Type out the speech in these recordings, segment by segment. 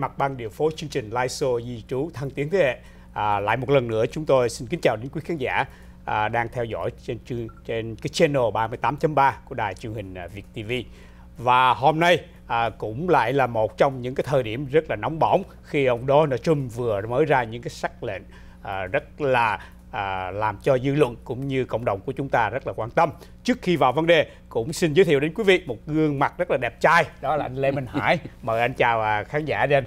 mặt ban điều phối chương trình LISO di trú thăng tiến thế hệ. À, lại một lần nữa chúng tôi xin kính chào đến quý khán giả à, đang theo dõi trên trên cái channel 38.3 của đài truyền hình à, Việt TV. Và hôm nay à, cũng lại là một trong những cái thời điểm rất là nóng bỏng khi ông Donald Trump vừa mới ra những cái sắc lệnh à, rất là à, làm cho dư luận cũng như cộng đồng của chúng ta rất là quan tâm. Trước khi vào vấn đề cũng xin giới thiệu đến quý vị một gương mặt rất là đẹp trai, đó là anh Lê Minh Hải. Mời anh chào à, khán giả đi anh.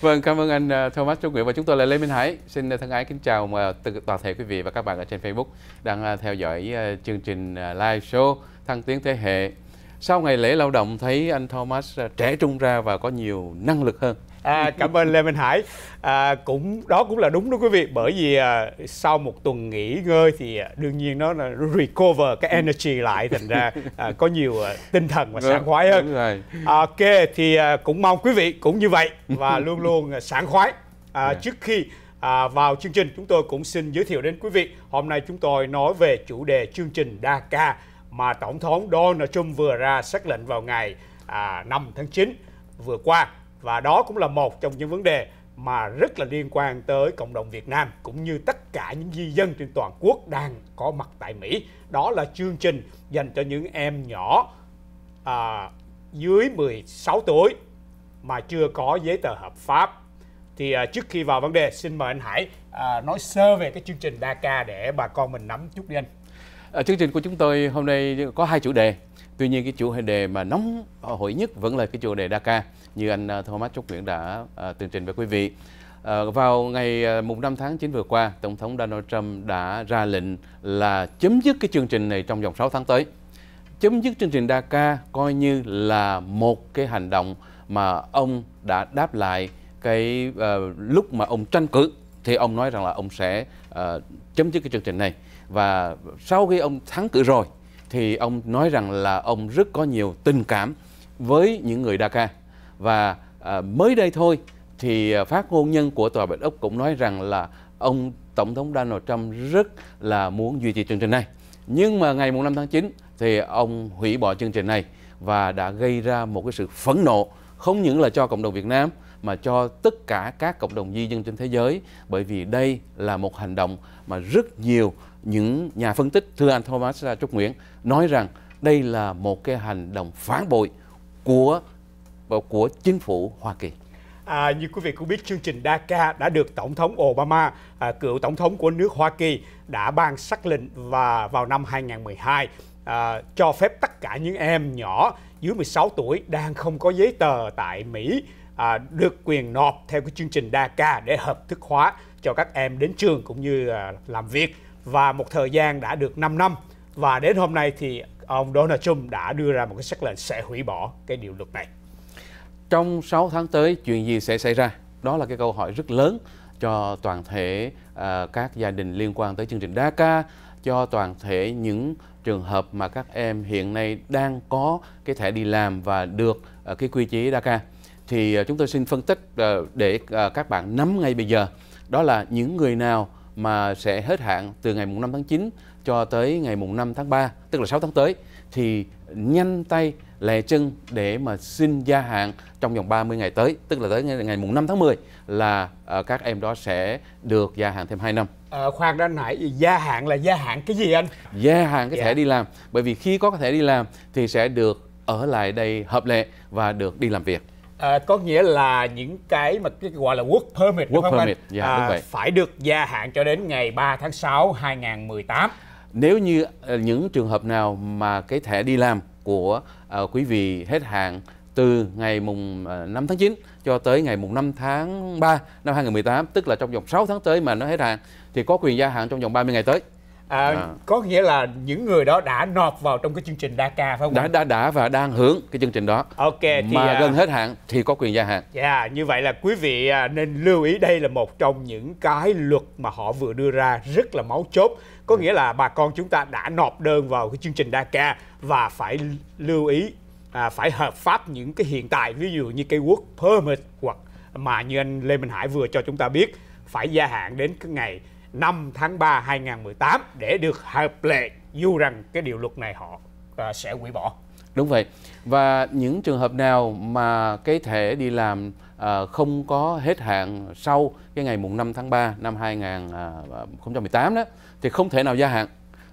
Vâng, cảm ơn anh à, Thomas Trung Nguyễn và chúng tôi là Lê Minh Hải. Xin thân ái kính chào mà toàn thể quý vị và các bạn ở trên Facebook đang à, theo dõi à, chương trình live show Thăng tiến thế hệ. Sau ngày lễ lao động thấy anh Thomas trẻ trung ra và có nhiều năng lực hơn à, cảm ơn lê minh hải à, cũng đó cũng là đúng đó quý vị bởi vì à, sau một tuần nghỉ ngơi thì à, đương nhiên nó là recover cái energy lại thành ra à, có nhiều à, tinh thần và vâng, sảng khoái hơn à, ok thì à, cũng mong quý vị cũng như vậy và luôn luôn à, sảng khoái à, dạ. trước khi À, vào chương trình chúng tôi cũng xin giới thiệu đến quý vị hôm nay chúng tôi nói về chủ đề chương trình đa ca mà tổng thống Donald Trump vừa ra sắc lệnh vào ngày à, 5 tháng 9 vừa qua và đó cũng là một trong những vấn đề mà rất là liên quan tới cộng đồng Việt Nam cũng như tất cả những di dân trên toàn quốc đang có mặt tại Mỹ. Đó là chương trình dành cho những em nhỏ à, dưới 16 tuổi mà chưa có giấy tờ hợp pháp. Thì à, trước khi vào vấn đề, xin mời anh Hải à, nói sơ về cái chương trình DACA để bà con mình nắm chút đi anh. À, chương trình của chúng tôi hôm nay có hai chủ đề. Tuy nhiên cái chủ đề mà nóng hổi nhất vẫn là cái chủ đề Dhaka như anh ờ, Thomas Trúc Nguyễn đã ờ, tường trình với quý vị. Ờ, vào ngày mùng 5 tháng 9 vừa qua, Tổng thống Donald Trump đã ra lệnh là chấm dứt cái chương trình này trong vòng 6 tháng tới. Chấm dứt chương trình Dhaka coi như là một cái hành động mà ông đã đáp lại cái uh, lúc mà ông tranh cử thì ông nói rằng là ông sẽ uh, chấm dứt cái chương trình này và sau khi ông thắng cử rồi thì ông nói rằng là ông rất có nhiều tình cảm với những người Dhaka và à, mới đây thôi thì à, phát ngôn nhân của tòa bạch ốc cũng nói rằng là ông tổng thống Donald Trump rất là muốn duy trì chương trình này nhưng mà ngày 5 tháng 9 thì ông hủy bỏ chương trình này và đã gây ra một cái sự phẫn nộ không những là cho cộng đồng Việt Nam mà cho tất cả các cộng đồng di dân trên thế giới bởi vì đây là một hành động mà rất nhiều những nhà phân tích thưa anh Thomas Trúc Nguyễn nói rằng đây là một cái hành động phản bội của của chính phủ Hoa Kỳ. À, như quý vị cũng biết chương trình DACA đã được Tổng thống Obama, à, cựu Tổng thống của nước Hoa Kỳ đã ban sắc lệnh và vào năm 2012 à, cho phép tất cả những em nhỏ dưới 16 tuổi đang không có giấy tờ tại Mỹ à, được quyền nộp theo cái chương trình DACA để hợp thức hóa cho các em đến trường cũng như à, làm việc và một thời gian đã được 5 năm và đến hôm nay thì ông Donald Trump đã đưa ra một cái sắc lệnh sẽ hủy bỏ cái điều luật này. Trong 6 tháng tới chuyện gì sẽ xảy ra? Đó là cái câu hỏi rất lớn cho toàn thể uh, các gia đình liên quan tới chương trình DACA, cho toàn thể những trường hợp mà các em hiện nay đang có cái thẻ đi làm và được uh, cái quy chế DACA thì à, chúng tôi xin phân tích à, để à, các bạn nắm ngay bây giờ đó là những người nào mà sẽ hết hạn từ ngày mùng 5 tháng 9 cho tới ngày mùng 5 tháng 3, tức là 6 tháng tới thì nhanh tay lẹ chân để mà xin gia hạn trong vòng 30 ngày tới, tức là tới ngày, ngày mùng 5 tháng 10 là uh, các em đó sẽ được gia hạn thêm 2 năm. À, khoan đó nãy gia hạn là gia hạn cái gì anh? Gia hạn cái dạ. thẻ đi làm, bởi vì khi có cái thẻ đi làm thì sẽ được ở lại đây hợp lệ và được đi làm việc. À, có nghĩa là những cái mà cái gọi là work permit, work không permit. Anh? Yeah, à, vậy. phải được gia hạn cho đến ngày 3 tháng 6 2018. Nếu như ờ, những trường hợp nào mà cái thẻ đi làm của uh, quý vị hết hạn từ ngày mùng 5 tháng 9 cho tới ngày mùng 5 tháng 3 năm 2018, tức là trong vòng 6 tháng tới mà nó hết hạn thì có quyền gia hạn trong vòng 30 ngày tới à, à. có nghĩa là những người đó đã nộp vào trong cái chương trình đa ca phải không đã đã đã và đang hưởng cái chương trình đó ok thì mà à... gần hết hạn thì có quyền gia hạn dạ yeah, như vậy là quý vị à, nên lưu ý đây là một trong những cái luật mà họ vừa đưa ra rất là máu chốt có ừ. nghĩa là bà con chúng ta đã nộp đơn vào cái chương trình đa ca và phải lưu ý à, phải hợp pháp những cái hiện tại ví dụ như cái work permit hoặc mà như anh Lê Minh Hải vừa cho chúng ta biết phải gia hạn đến cái ngày 5 tháng 3 2018 để được hợp lệ dù rằng cái điều luật này họ à, sẽ hủy bỏ. Đúng vậy. Và những trường hợp nào mà cái thẻ đi làm à, không có hết hạn sau cái ngày mùng 5 tháng 3 năm 2018 đó thì không thể nào gia hạn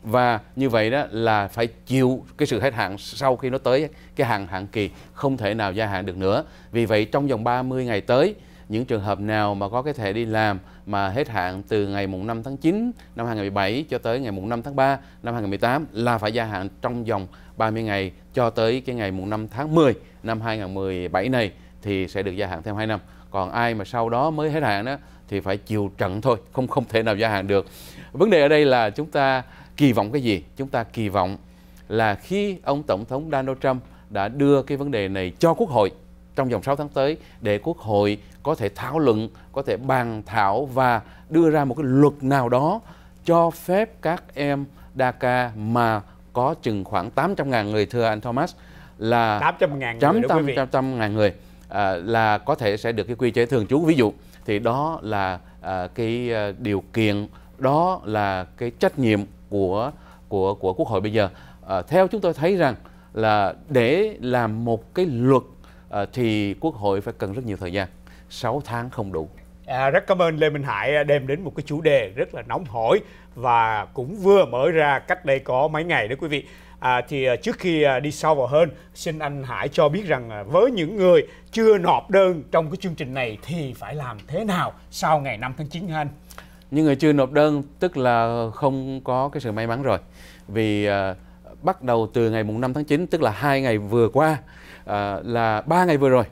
và như vậy đó là phải chịu cái sự hết hạn sau khi nó tới cái hạn hạn kỳ không thể nào gia hạn được nữa. Vì vậy trong vòng 30 ngày tới những trường hợp nào mà có cái thẻ đi làm mà hết hạn từ ngày mùng 5 tháng 9 năm 2017 cho tới ngày mùng 5 tháng 3 năm 2018 là phải gia hạn trong vòng 30 ngày cho tới cái ngày mùng 5 tháng 10 năm 2017 này thì sẽ được gia hạn thêm 2 năm. Còn ai mà sau đó mới hết hạn đó thì phải chịu trận thôi, không không thể nào gia hạn được. Vấn đề ở đây là chúng ta kỳ vọng cái gì? Chúng ta kỳ vọng là khi ông tổng thống Donald Trump đã đưa cái vấn đề này cho quốc hội trong vòng 6 tháng tới để Quốc hội có thể thảo luận, có thể bàn thảo và đưa ra một cái luật nào đó cho phép các em DACA mà có chừng khoảng 800.000 người thưa anh Thomas là 800.000 người, 800, 800 ngàn người à, là có thể sẽ được cái quy chế thường trú ví dụ thì đó là à, cái à, điều kiện đó là cái trách nhiệm của của của quốc hội bây giờ à, theo chúng tôi thấy rằng là để làm một cái luật Ờ, thì Quốc hội phải cần rất nhiều thời gian. 6 tháng không đủ. À, rất cảm ơn Lê Minh Hải đem đến một cái chủ đề rất là nóng hổi và cũng vừa mở ra cách đây có mấy ngày đó quý vị. À, thì à, trước khi à, đi sâu vào hơn, xin anh Hải cho biết rằng à, với những người chưa nộp đơn trong cái chương trình này thì phải làm thế nào sau ngày 5 tháng 9 anh? Những người chưa nộp đơn tức là không có cái sự may mắn rồi. Vì à, bắt đầu từ ngày mùng 5 tháng 9 tức là hai ngày vừa qua À, là ba ngày vừa rồi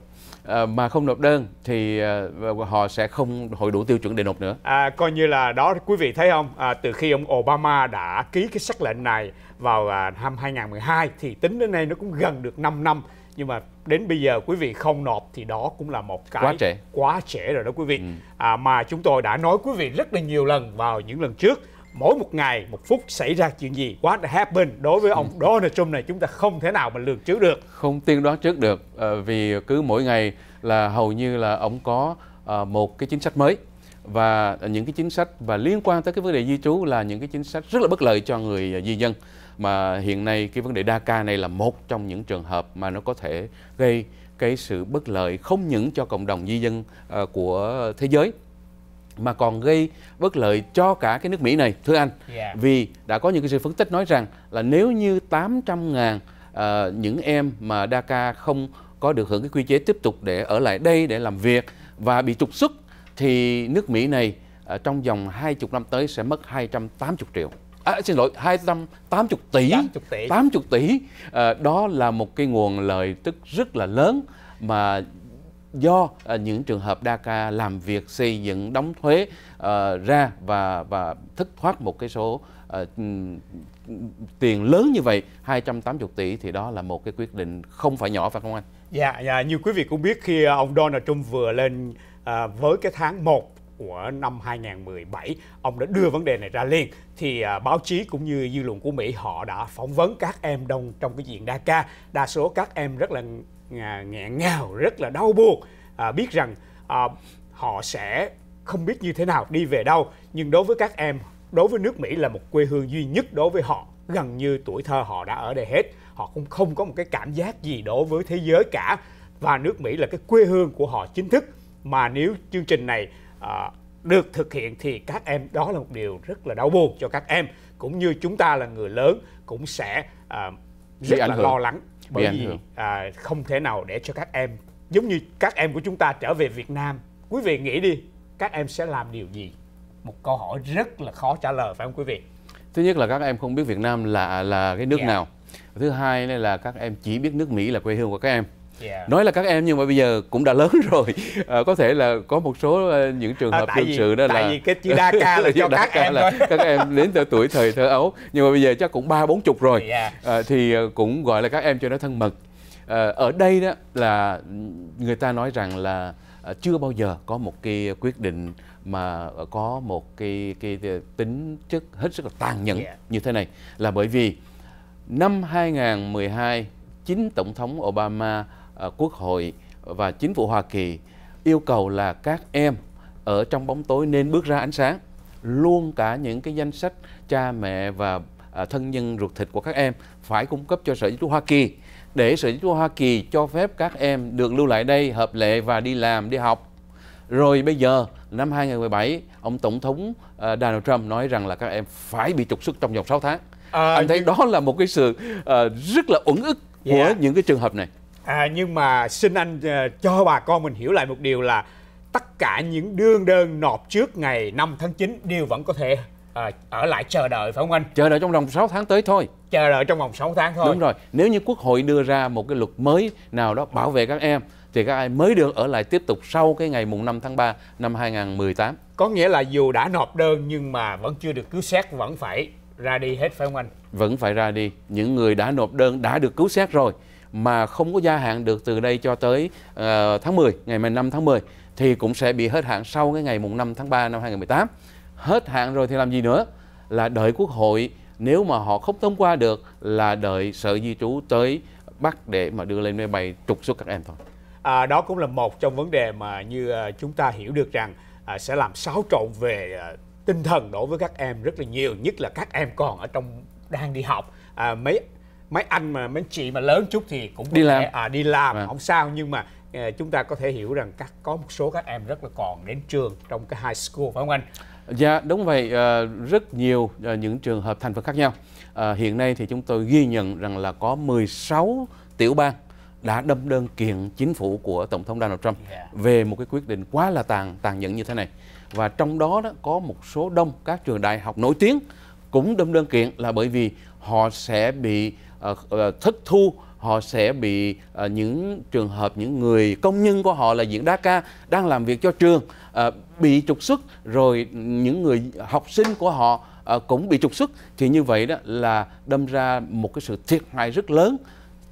à, mà không nộp đơn thì à, họ sẽ không hội đủ tiêu chuẩn để nộp nữa. À, coi như là đó quý vị thấy không? À, từ khi ông Obama đã ký cái sắc lệnh này vào năm 2012 thì tính đến nay nó cũng gần được 5 năm nhưng mà đến bây giờ quý vị không nộp thì đó cũng là một cái quá trẻ quá trễ rồi đó quý vị ừ. à, mà chúng tôi đã nói quý vị rất là nhiều lần vào những lần trước mỗi một ngày một phút xảy ra chuyện gì what happened đối với ừ. ông Donald Trump này chúng ta không thể nào mà lường trước được không tiên đoán trước được ờ, vì cứ mỗi ngày là hầu như là ông có ờ, một cái chính sách mới và những cái chính sách và liên quan tới cái vấn đề di trú là những cái chính sách rất là bất lợi cho người ờ, di dân mà hiện nay cái vấn đề đa ca này là một trong những trường hợp mà nó có thể gây cái sự bất lợi không những cho cộng đồng di dân của thế giới mà còn gây bất lợi cho cả cái nước Mỹ này thưa anh yeah. Dạ. vì đã có những cái sự phân tích nói rằng là nếu như 800 ngàn uh, những em mà DACA không có được hưởng cái quy chế tiếp tục để ở lại đây để làm việc và bị trục xuất thì nước Mỹ này uh, trong vòng 20 năm tới sẽ mất 280 triệu à, xin lỗi 280 tỷ 80 tỷ, 80 tỷ. À, đó là một cái nguồn lợi tức rất là lớn mà do ờ, những trường hợp đa ca làm việc xây dựng đóng thuế ờ, ra và và thất thoát một cái số ờ, tiền lớn như vậy 280 tỷ thì đó là một cái quyết định không phải nhỏ phải không anh? Dạ, dạ như quý vị cũng biết khi ông Donald Trump vừa lên à, với cái tháng 1 của năm 2017 ông đã đưa vấn đề này ra liền thì à, báo chí cũng như dư luận của Mỹ họ đã phỏng vấn các em đông trong cái diện đa ca đa số các em rất là nghẹn ngào rất là đau buồn à, biết rằng à, họ sẽ không biết như thế nào đi về đâu nhưng đối với các em đối với nước Mỹ là một quê hương duy nhất đối với họ gần như tuổi thơ họ đã ở đây hết họ cũng không có một cái cảm giác gì đối với thế giới cả và nước Mỹ là cái quê hương của họ chính thức mà nếu chương trình này à, được thực hiện thì các em đó là một điều rất là đau buồn cho các em cũng như chúng ta là người lớn cũng sẽ à, rất là lo lắng bởi vì, à, không thể nào để cho các em giống như các em của chúng ta trở về Việt Nam quý vị nghĩ đi các em sẽ làm điều gì một câu hỏi rất là khó trả lời phải không quý vị thứ nhất là các em không biết Việt Nam là là cái nước yeah. Dạ. nào thứ hai là các em chỉ biết nước Mỹ là quê hương của các em yeah. nói là các em nhưng mà bây giờ cũng đã lớn rồi à, có thể là có một số ờ, những trường à, hợp thực à, sự đó tại là tại vì cái chữ đa ca là cho các ca em là các em đến từ tuổi thời thơ ấu nhưng mà bây giờ chắc cũng ba bốn chục rồi yeah. à, thì cũng gọi là các em cho nó thân mật à, ở đây đó là người ta nói rằng là chưa bao giờ có một cái quyết định mà có một cái cái tính chất hết sức là tàn nhẫn yeah. như thế này là bởi vì năm 2012 chính tổng thống Obama Ờ, Quốc hội và chính phủ Hoa Kỳ yêu cầu là các em ở trong bóng tối nên bước ra ánh sáng luôn cả những cái danh sách cha mẹ và ờ, thân nhân ruột thịt của các em phải cung cấp cho sở di trú Hoa Kỳ để sở di trú Hoa Kỳ cho phép các em được lưu lại đây hợp lệ và đi làm đi học rồi bây giờ năm 2017 ông tổng thống ờ, Donald Trump nói rằng là các em phải bị trục xuất trong vòng 6 tháng à, anh thấy nhưng... đó là một cái sự uh, rất là uẩn ức yeah. của dạ. những cái trường hợp này à, nhưng mà xin anh ờ, cho bà con mình hiểu lại một điều là tất cả những đương đơn nộp trước ngày 5 tháng 9 đều vẫn có thể à, ở lại chờ đợi phải không anh? Chờ đợi trong vòng 6 tháng tới thôi. Chờ đợi trong vòng 6 tháng thôi. Đúng rồi. Nếu như Quốc hội đưa ra một cái luật mới nào đó bảo vệ các em thì các em mới được ở lại tiếp tục sau cái ngày mùng 5 tháng 3 năm 2018. Có nghĩa là dù đã nộp đơn nhưng mà vẫn chưa được cứu xét vẫn phải ra đi hết phải không anh? Vẫn phải ra đi. Những người đã nộp đơn đã được cứu xét rồi mà không có gia hạn được từ đây cho tới uh, tháng 10, ngày 5 tháng 10 thì cũng sẽ bị hết hạn sau cái ngày mùng 5 tháng 3 năm 2018. Hết hạn rồi thì làm gì nữa? Là đợi Quốc hội nếu mà họ không thông qua được là đợi sở di trú tới bắt để mà đưa lên máy bay trục xuất các em thôi. À, đó cũng là một trong vấn đề mà như ờ, chúng ta hiểu được rằng à, sẽ làm xáo trộn về à, tinh thần đối với các em rất là nhiều, nhất là các em còn ở trong đang đi học. À, mấy mấy anh mà mấy chị mà lớn chút thì cũng đi làm à, đi làm à. không sao nhưng mà à, chúng ta có thể hiểu rằng các có một số các em rất là còn đến trường trong cái high school phải không anh? Dạ đúng vậy à, rất nhiều à, những trường hợp thành phần khác nhau. À, hiện nay thì chúng tôi ghi nhận rằng là có 16 tiểu bang đã đâm đơn kiện chính phủ của tổng thống Donald Trump dạ. về một cái quyết định quá là tàn tàn nhẫn như thế này và trong đó, đó có một số đông các trường đại học nổi tiếng cũng đâm đơn kiện là bởi vì họ sẽ bị Ờ, ờ, thất thu họ sẽ bị uh, những trường hợp những người công nhân của họ là diễn đá ca đang làm việc cho trường uh, bị trục xuất rồi những người học sinh của họ uh, cũng bị trục xuất thì như vậy đó là đâm ra một cái sự thiệt hại rất lớn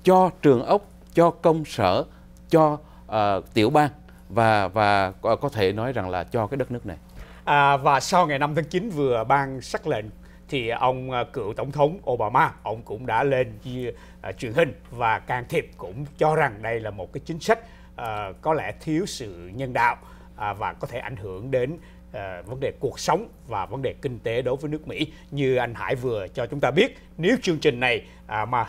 cho trường ốc cho công sở cho uh, tiểu bang và và có thể nói rằng là cho cái đất nước này. À, và sau ngày 5 tháng 9 vừa ban sắc lệnh thì ông ờ, cựu tổng thống Obama ông cũng đã lên ờ, truyền hình và can thiệp cũng cho rằng đây là một cái chính sách ờ, có lẽ thiếu sự nhân đạo và có thể ảnh hưởng đến vấn đề cuộc sống và vấn đề kinh tế đối với nước Mỹ như anh Hải vừa cho chúng ta biết nếu chương trình này à, mà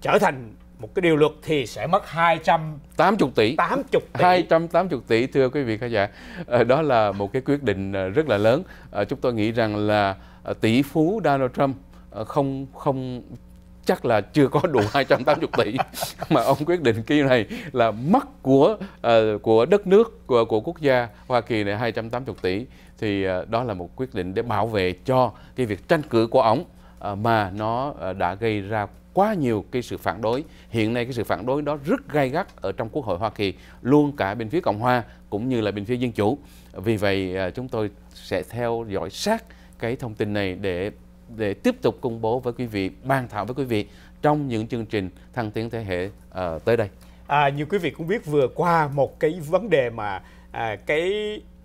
trở thành một cái điều luật thì sẽ mất 280 tỷ 80 tỷ 280 tỷ thưa quý vị khán giả ờ, đó là một cái quyết định ờ, rất là lớn ờ, chúng tôi nghĩ rằng là tỷ phú Donald Trump không không chắc là chưa có đủ 280 tỷ mà ông quyết định cái này là mất của của đất nước của, của quốc gia Hoa Kỳ này 280 tỷ thì đó là một quyết định để bảo vệ cho cái việc tranh cử của ông mà nó đã gây ra quá nhiều cái sự phản đối. Hiện nay cái sự phản đối đó rất gay gắt ở trong Quốc hội Hoa Kỳ, luôn cả bên phía Cộng hòa cũng như là bên phía Dân chủ. Vì vậy à, chúng tôi sẽ theo dõi sát cái thông tin này để để tiếp tục công bố với quý vị, bàn thảo với quý vị trong những chương trình thăng tiến thế hệ uh, tới đây. À, như quý vị cũng biết vừa qua một cái vấn đề mà à, cái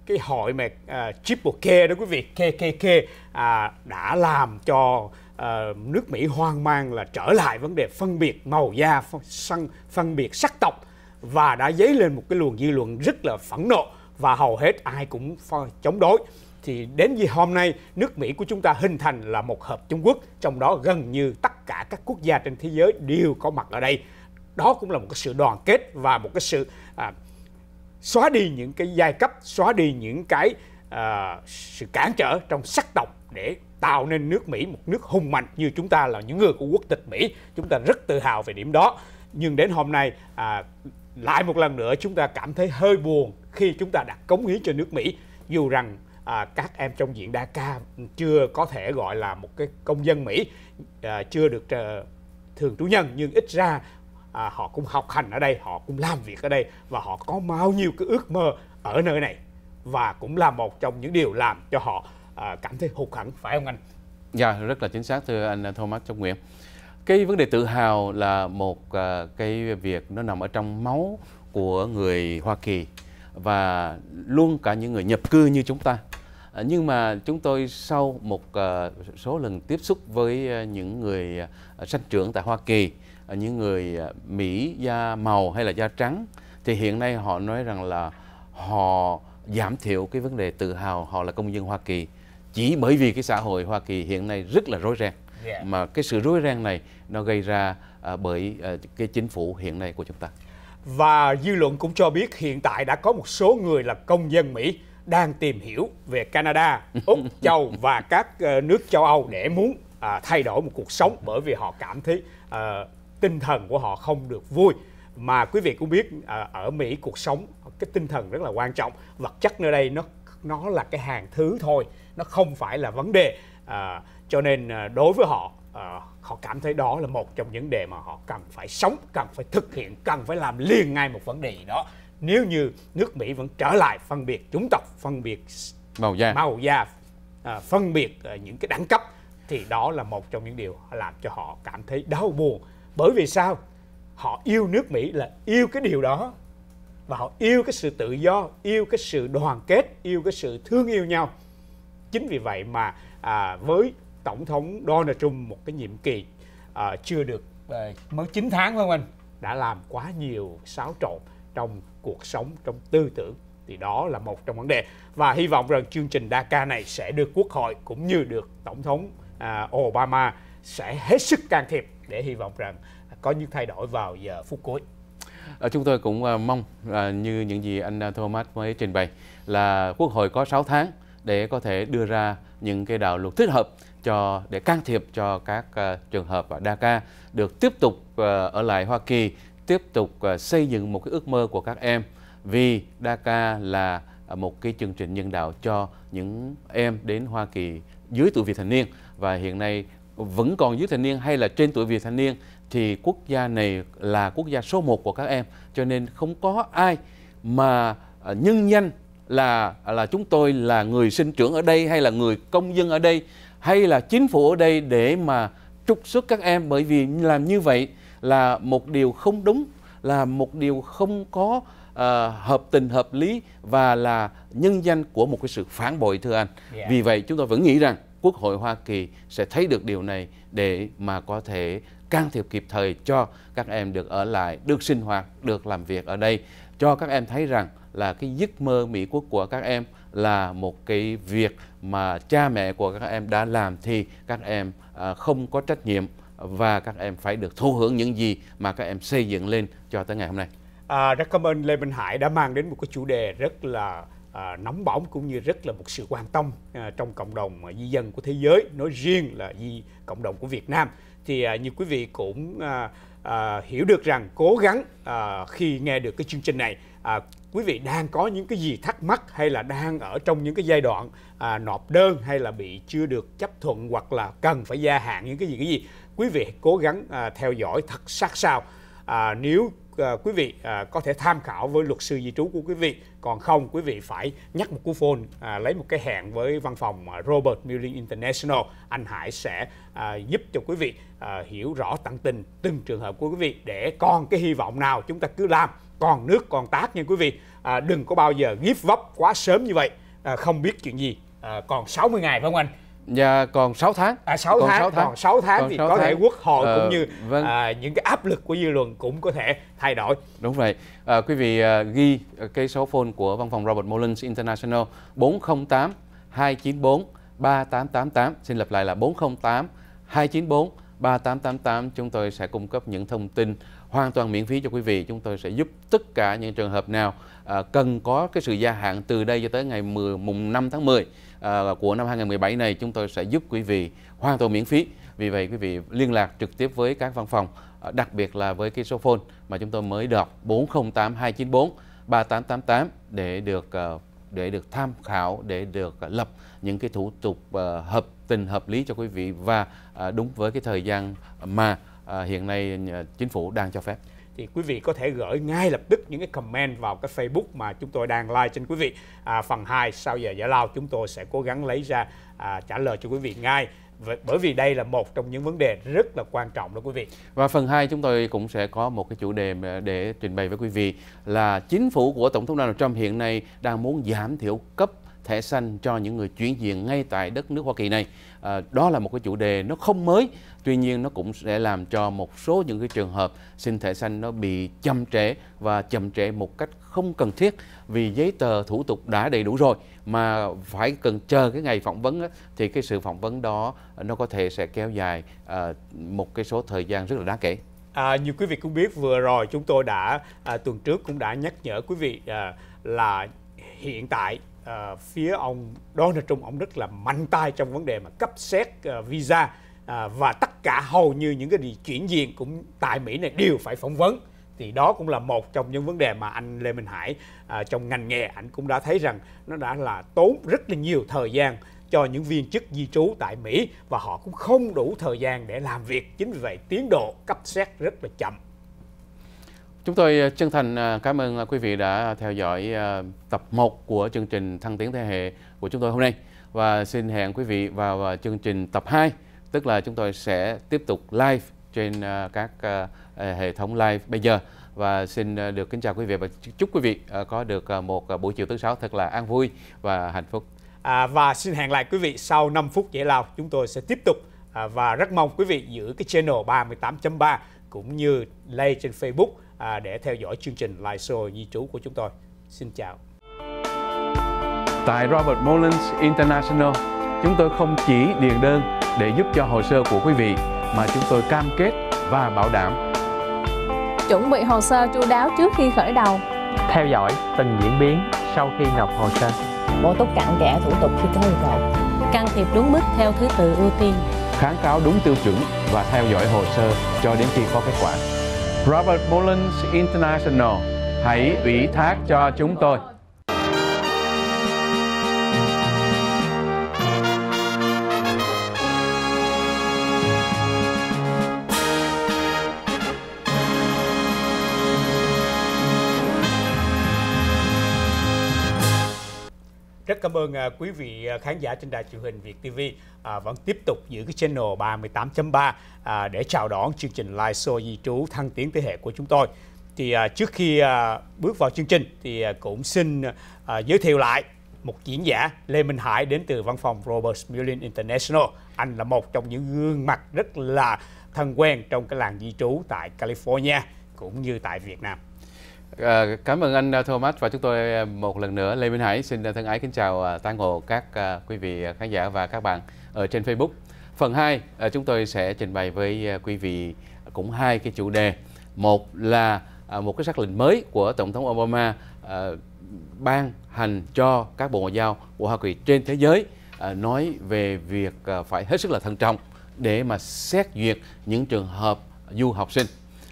cái hội mà à, triple K đó quý vị KKK à, đã làm cho à, nước Mỹ hoang mang là trở lại vấn đề phân biệt màu da, phân, phân biệt sắc tộc và đã dấy lên một cái luồng dư luận rất là phẫn nộ và hầu hết ai cũng chống đối. Thì đến gì hôm nay nước Mỹ của chúng ta hình thành là một hợp Trung Quốc trong đó gần như tất cả các quốc gia trên thế giới đều có mặt ở đây. Đó cũng là một cái sự đoàn kết và một cái sự à, xóa đi những cái giai cấp, xóa đi những cái à, sự cản trở trong sắc tộc để tạo nên nước Mỹ một nước hùng mạnh như chúng ta là những người của quốc tịch Mỹ chúng ta rất tự hào về điểm đó nhưng đến hôm nay à, lại một lần nữa chúng ta cảm thấy hơi buồn khi chúng ta đã cống hiến cho nước Mỹ dù rằng à, các em trong diện đa ca chưa có thể gọi là một cái công dân Mỹ à, chưa được à, thường trú nhân nhưng ít ra à, họ cũng học hành ở đây họ cũng làm việc ở đây và họ có bao nhiêu cái ước mơ ở nơi này và cũng là một trong những điều làm cho họ À, cảm thấy hụt hẫng phải không anh? Dạ rất là chính xác thưa anh à, Thomas Trọng Nguyễn. Cái vấn đề tự hào là một à, cái việc nó nằm ở trong máu của người Hoa Kỳ và luôn cả những người nhập cư như chúng ta. nhưng mà chúng tôi sau một số lần tiếp xúc với những người à, sanh trưởng tại Hoa Kỳ, những người Mỹ da màu hay là da trắng thì hiện nay họ nói rằng là họ giảm thiểu cái vấn đề tự hào họ là công dân Hoa Kỳ chỉ bởi vì cái xã hội Hoa Kỳ hiện nay rất là rối ren yeah. Dạ. mà cái sự rối ren này nó gây ra à, bởi à, cái chính phủ hiện nay của chúng ta và dư luận cũng cho biết hiện tại đã có một số người là công dân Mỹ đang tìm hiểu về Canada, Úc, Châu và các ờ, nước châu Âu để muốn à, thay đổi một cuộc sống bởi vì họ cảm thấy à, tinh thần của họ không được vui mà quý vị cũng biết à, ở Mỹ cuộc sống cái tinh thần rất là quan trọng vật chất nơi đây nó nó là cái hàng thứ thôi nó không phải là vấn đề à, cho nên à, đối với họ à, họ cảm thấy đó là một trong những đề mà họ cần phải sống cần phải thực hiện cần phải làm liền ngay một vấn đề gì đó nếu như nước Mỹ vẫn trở lại phân biệt chủng tộc phân biệt màu da màu da à, phân biệt à, những cái đẳng cấp thì đó là một trong những điều làm cho họ cảm thấy đau buồn bởi vì sao họ yêu nước Mỹ là yêu cái điều đó và họ yêu cái sự tự do yêu cái sự đoàn kết yêu cái sự thương yêu nhau chính vì vậy mà à, với tổng thống Donald Trump một cái nhiệm kỳ à, chưa được à, mới 9 tháng phải không anh đã làm quá nhiều xáo trộn trong cuộc sống trong tư tưởng thì đó là một trong vấn đề và hy vọng rằng chương trình Dhaka này sẽ được quốc hội cũng như được tổng thống à, Obama sẽ hết sức can thiệp để hy vọng rằng có những thay đổi vào giờ phút cuối. Ờ, chúng tôi cũng ờ, mong à, như những gì anh ờ, Thomas mới trình bày là Quốc hội có 6 tháng để có thể đưa ra những cái đạo luật thích hợp cho để can thiệp cho các uh, trường hợp ở DACA được tiếp tục uh, ở lại Hoa Kỳ, tiếp tục uh, xây dựng một cái ước mơ của các em vì DACA là một cái chương trình nhân đạo cho những em đến Hoa Kỳ dưới tuổi vị thành niên và hiện nay vẫn còn dưới thành niên hay là trên tuổi vị thành niên thì quốc gia này là quốc gia số một của các em cho nên không có ai mà nhân danh là là chúng tôi là người sinh trưởng ở đây hay là người công dân ở đây hay là chính phủ ở đây để mà trục xuất các em bởi vì làm như vậy là một điều không đúng là một điều không có uh, hợp tình hợp lý và là nhân danh của một cái sự phản bội thưa anh yeah. Dạ. vì vậy chúng tôi vẫn nghĩ rằng quốc hội hoa kỳ sẽ thấy được điều này để mà có thể can thiệp kịp thời cho các em được ở lại, được sinh hoạt, được làm việc ở đây, cho các em thấy rằng là cái giấc mơ Mỹ Quốc của các em là một cái việc mà cha mẹ của các em đã làm thì các em à, không có trách nhiệm và các em phải được thụ hưởng những gì mà các em xây dựng lên cho tới ngày hôm nay. À, rất cảm ơn Lê Minh Hải đã mang đến một cái chủ đề rất là à, nóng bỏng cũng như rất là một sự quan tâm à, trong cộng đồng di dân của thế giới nói riêng là di cộng đồng của Việt Nam thì à, như quý vị cũng à, à, hiểu được rằng cố gắng à, khi nghe được cái chương trình này à, quý vị đang có những cái gì thắc mắc hay là đang ở trong những cái giai đoạn à, nộp đơn hay là bị chưa được chấp thuận hoặc là cần phải gia hạn những cái gì cái gì quý vị cố gắng à, theo dõi thật sát sao à, nếu Ờ, quý vị ờ, có thể tham khảo với luật sư di trú của quý vị còn không quý vị phải nhắc một cú phone ờ, lấy một cái hẹn với văn phòng Robert Mueller International anh Hải sẽ giúp cho quý vị hiểu rõ tận tình từng trường hợp của quý vị để còn cái hy vọng nào chúng ta cứ làm còn nước còn tác nha quý vị đừng có bao giờ give vấp quá sớm như vậy không biết chuyện gì uh, còn 60 ngày phải không anh Dạ còn 6 tháng. À 6 còn tháng, 6 tháng, còn 6 tháng còn thì 6 có tháng. thể quốc hội ờ, cũng như vâng. à, những cái áp lực của dư luận cũng có thể thay đổi. Đúng vậy. À, quý vị à, ghi cái số phone của văn phòng Robert Mullins International 408 294 3888. Xin lặp lại là 408 294 3888. Chúng tôi sẽ cung cấp những thông tin hoàn toàn miễn phí cho quý vị. Chúng tôi sẽ giúp tất cả những trường hợp nào à, cần có cái sự gia hạn từ đây cho tới ngày 10, mùng 5 tháng 10 à, của năm 2017 này chúng tôi sẽ giúp quý vị hoàn toàn miễn phí. Vì vậy quý vị liên lạc trực tiếp với các văn phòng, à, đặc biệt là với cái số phone mà chúng tôi mới đọc 408294 3888 để được à, để được tham khảo để được lập những cái thủ tục à, hợp tình hợp lý cho quý vị và đúng với cái thời gian mà Ờ, hiện nay ờ, chính phủ đang cho phép thì quý vị có thể gửi ngay lập tức những cái comment vào cái Facebook mà chúng tôi đang like trên quý vị. À, phần 2 sau giờ giải lao chúng tôi sẽ cố gắng lấy ra à, trả lời cho quý vị ngay bởi vì đây là một trong những vấn đề rất là quan trọng đó quý vị. Và phần 2 chúng tôi cũng sẽ có một cái chủ đề để trình bày với quý vị là chính phủ của Tổng thống Donald Trump hiện nay đang muốn giảm thiểu cấp thẻ xanh cho những người chuyển diện ngay tại đất nước Hoa Kỳ này. À, đó là một cái chủ đề nó không mới, tuy nhiên nó cũng sẽ làm cho một số những cái trường hợp xin thẻ xanh nó bị chậm trễ và chậm trễ một cách không cần thiết vì giấy tờ thủ tục đã đầy đủ rồi mà phải cần chờ cái ngày phỏng vấn thì cái sự phỏng vấn đó nó có thể sẽ kéo dài à, một cái số thời gian rất là đáng kể. À, như quý vị cũng biết vừa rồi chúng tôi đã à, tuần trước cũng đã nhắc nhở quý vị à, là hiện tại à, phía ông Donald Trump ông rất là mạnh tay trong vấn đề mà cấp xét à, visa à, và tất cả hầu như những cái gì chuyển diện cũng tại Mỹ này đều phải phỏng vấn thì đó cũng là một trong những vấn đề mà anh Lê Minh Hải à, trong ngành nghề anh cũng đã thấy rằng nó đã là tốn rất là nhiều thời gian cho những viên chức di trú tại Mỹ và họ cũng không đủ thời gian để làm việc chính vì vậy tiến độ cấp xét rất là chậm Chúng tôi ờ, chân thành ờ, cảm ơn ờ, quý vị đã theo dõi tập 1 của chương trình Thăng tiến thế hệ của chúng tôi hôm nay và xin hẹn quý vị vào chương trình tập 2, tức là chúng tôi sẽ tiếp tục live trên các hệ thống live bây giờ và xin được kính chào quý vị và chúc quý vị có được một buổi chiều thứ sáu thật là an vui và hạnh phúc. À, và xin hẹn lại quý vị sau 5 phút giải lao chúng tôi sẽ tiếp tục à, và rất mong quý vị giữ cái channel 38.3 cũng như like trên Facebook à, để theo dõi chương trình Live Show di trú của chúng tôi. Xin chào. Tại Robert Mullins International, chúng tôi không chỉ điền đơn để giúp cho hồ sơ của quý vị mà chúng tôi cam kết và bảo đảm chuẩn bị hồ sơ chu đáo trước khi khởi đầu theo dõi từng diễn biến sau khi nộp hồ sơ bổ túc cặn kẽ thủ tục khi có yêu cầu can thiệp đúng mức theo thứ tự ưu tiên kháng cáo đúng tiêu chuẩn và theo dõi hồ sơ cho đến khi có kết quả Robert Mullins International. Hãy ủy thác cho chúng tôi. cảm ơn à, quý vị à, khán giả trên đài truyền hình Việt TV à, vẫn tiếp tục giữ cái channel 38.3 à, để chào đón chương trình live show di trú thăng tiến thế hệ của chúng tôi. Thì à, trước khi à, bước vào chương trình thì à, cũng xin à, giới thiệu lại một diễn giả Lê Minh Hải đến từ văn phòng Robert Mullin International. Anh là một trong những gương mặt rất là thân quen trong cái làng di trú tại California cũng như tại Việt Nam. Ờ, cảm ơn anh ờ, Thomas và chúng tôi ờ, một lần nữa Lê Minh Hải xin thân ái kính chào tang hộ các quý vị khán giả và các bạn ở trên Facebook. Phần 2 chúng tôi sẽ trình bày với quý vị cũng hai cái chủ đề. Một là một cái sắc lệnh mới của Tổng thống Obama ban hành cho các bộ ngoại giao của Hoa Kỳ trên thế giới nói về việc phải hết sức là thận trọng để mà xét duyệt những trường hợp du học sinh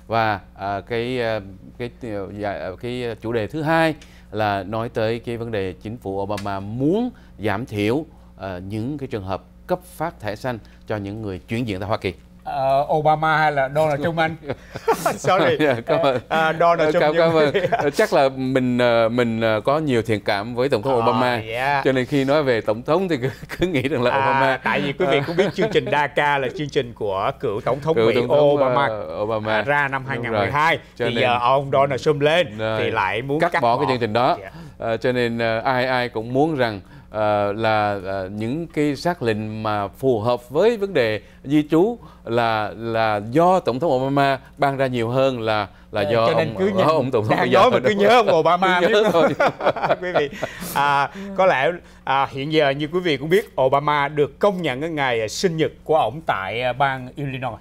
và à, cái à, cái à, dạ, cái chủ đề thứ hai là nói tới cái vấn đề chính phủ Obama muốn giảm thiểu à, những cái trường hợp cấp phát thẻ xanh cho những người chuyển diện ra Hoa Kỳ uh, Obama hay là Donald Trump anh? Sorry. Yeah, dạ, cảm ơn. À, Donald ờ, Trump. Cảm, cảm ơn. Ờ, chắc là mình mình có nhiều thiện cảm với tổng thống oh, Obama. Yeah. Cho nên khi nói về tổng thống thì cứ, cứ nghĩ rằng là à, Obama. Tại vì quý vị cũng biết chương trình DACA là chương trình của cựu tổng thống cựu Mỹ tổng thống Obama, uh, Obama à, ra năm 2012. thì nên... giờ ông Donald Trump lên rồi. thì lại muốn cắt, cắt bỏ, bỏ cái chương trình đó. Yeah. À, cho nên uh, ai ai cũng muốn rằng à, là à, những cái xác lệnh mà phù hợp với vấn đề di trú là là do tổng thống Obama ban ra nhiều hơn là là ờ, do cho nên ông, cứ nhớ ông tổng thống đang nói mà cứ nhớ ông Obama nhớ thôi. quý vị à, có lẽ à, hiện giờ như quý vị cũng biết Obama được công nhận cái ngày sinh nhật của ông tại à, bang Illinois oh,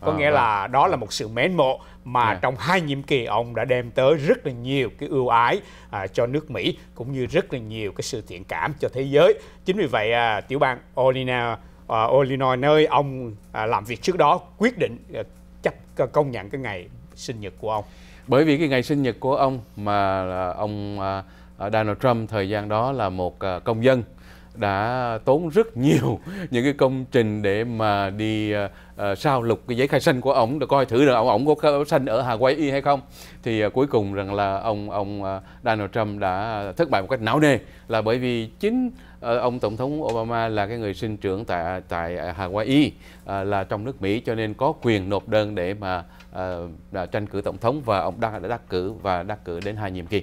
có à, nghĩa à. là vâng. đó là một sự mến mộ mà yeah. Dạ. trong hai nhiệm kỳ ông đã đem tới rất là nhiều cái ưu ái à, cho nước Mỹ cũng như rất là nhiều cái sự thiện cảm cho thế giới. Chính vì vậy à, tiểu bang Olina à, Illinois nơi ông à, làm việc trước đó quyết định à, chấp công nhận cái ngày sinh nhật của ông. Bởi vì cái ngày sinh nhật của ông mà ông à, à, Donald Trump thời gian đó là một à, công dân đã tốn rất nhiều những cái công trình để mà đi uh, sao lục cái giấy khai sinh của ông để coi thử là ông ổng có sinh ở Hawaii hay không thì uh, cuối cùng rằng là ông ông uh, Donald Trump đã thất bại một cách não nề là bởi vì chính uh, ông tổng thống Obama là cái người sinh trưởng tại tại Hawaii uh, là trong nước Mỹ cho nên có quyền nộp đơn để mà uh, tranh cử tổng thống và ông đã, đã đắc cử và đắc cử đến hai nhiệm kỳ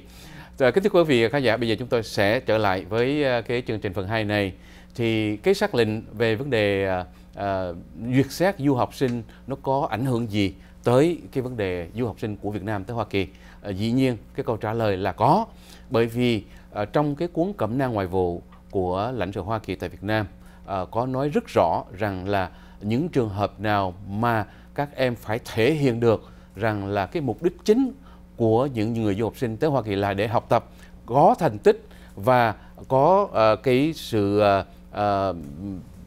rồi, kính thưa quý vị khán giả, bây giờ chúng tôi sẽ trở lại với ờ, cái chương trình phần 2 này. Thì cái xác lệnh về vấn đề à, duyệt xét du học sinh nó có ảnh hưởng gì tới cái vấn đề du học sinh của Việt Nam tới Hoa Kỳ? À, dĩ nhiên cái câu trả lời là có, bởi vì à, trong cái cuốn cẩm nang ngoại vụ của lãnh sự Hoa Kỳ tại Việt Nam à, có nói rất rõ rằng là những trường hợp nào mà các em phải thể hiện được rằng là cái mục đích chính của những người du học sinh tới Hoa Kỳ là để học tập có thành tích và có uh, cái sự uh, uh,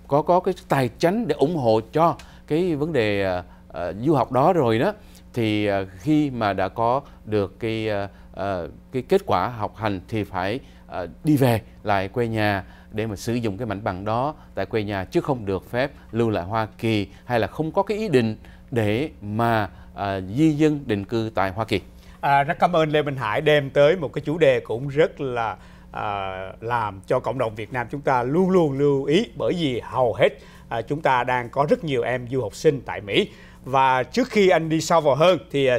có có cái tài chính để ủng hộ cho cái vấn đề uh, uh, du học đó rồi đó thì uh, khi mà đã có được cái uh, uh, cái kết quả học hành thì phải uh, đi về lại quê nhà để mà sử dụng cái mảnh bằng đó tại quê nhà chứ không được phép lưu lại Hoa Kỳ hay là không có cái ý định để mà uh, di dân định cư tại Hoa Kỳ à, rất cảm ơn lê minh hải đem tới một cái chủ đề cũng rất là à, làm cho cộng đồng việt nam chúng ta luôn luôn lưu ý bởi vì hầu hết à, chúng ta đang có rất nhiều em du học sinh tại mỹ và trước khi anh đi sâu vào hơn thì à,